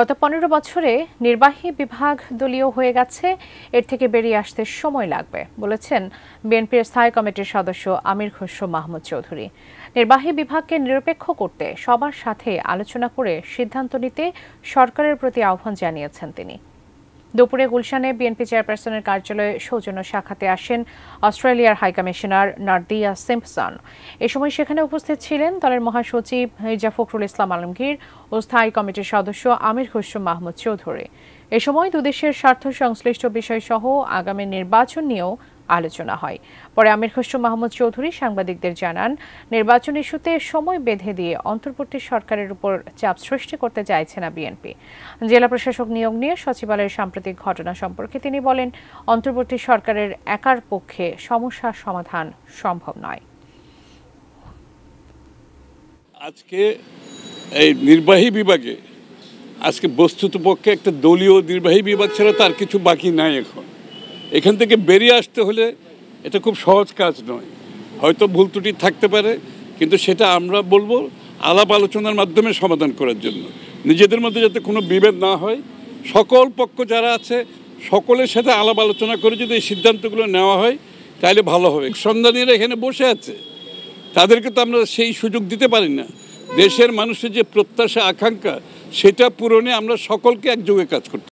গত পনেরো বছরে নির্বাহী বিভাগ দলীয় হয়ে গেছে এর থেকে বেরিয়ে আসতে সময় লাগবে বলেছেন বিএনপির স্থায়ী কমিটির সদস্য আমির খসরু মাহমুদ চৌধুরী নির্বাহী বিভাগকে নিরপেক্ষ করতে সবার সাথে আলোচনা করে সিদ্ধান্ত নিতে সরকারের প্রতি আহ্বান জানিয়েছেন তিনি দুপুরে গুলশানে বিএনপি চেয়ারপারসনের কার্যালয়ে সৌজন্য শাখাতে আসেন অস্ট্রেলিয়ার হাইকমিশনার নার্দিয়া সিম্পসন এ সময় সেখানে উপস্থিত ছিলেন দলের মহাসচিব হেজা ফখরুল ইসলাম আলমগীর ও স্থায়ী কমিটির সদস্য আমির খসরু মাহমুদ চৌধুরী এ সময় দুদেশের স্বার্থ সংশ্লিষ্ট বিষয়সহ আগামী নির্বাচন নিয়েও আলোচনা হয় পরে আমির খসরু মাহমুদ চৌধুরী সাংবাদিকদের জানান নির্বাচন ইস্যুতে সময় বেঁধে দিয়ে অন্তর্বর্তী সরকারের উপর চাপ সৃষ্টি করতে চাইছে না বিএনপি জেলা প্রশাসক নিয়োগ নিয়ে সচিবালয়ের সাম্প্রতিক ঘটনা সম্পর্কে তিনি বলেন অন্তর্বর্তী সরকারের একার পক্ষে সমস্যা সমাধান সম্ভব নয় আজকে এই নির্বাহী বিভাগে আজকে বস্তুতপক্ষে একটা দলীয় নির্বাহী বিভাগ ছাড়া তার কিছু বাকি নাই এখন এখান থেকে বেরিয়ে আসতে হলে এটা খুব সহজ কাজ নয় হয়তো ভুল ত্রুটি থাকতে পারে কিন্তু সেটা আমরা বলবো আলাপ আলোচনার মাধ্যমে সমাধান করার জন্য নিজেদের মধ্যে যাতে কোনো বিভেদ না হয় সকল পক্ষ যারা আছে সকলের সাথে আলাপ আলোচনা করে যদি এই সিদ্ধান্তগুলো নেওয়া হয় তাহলে ভালো হবে সন্ধানীরা এখানে বসে আছে তাদেরকে তো আমরা সেই সুযোগ দিতে পারি না দেশের মানুষের যে প্রত্যাশা আকাঙ্ক্ষা সেটা পূরণে আমরা সকলকে একযোগে কাজ করতে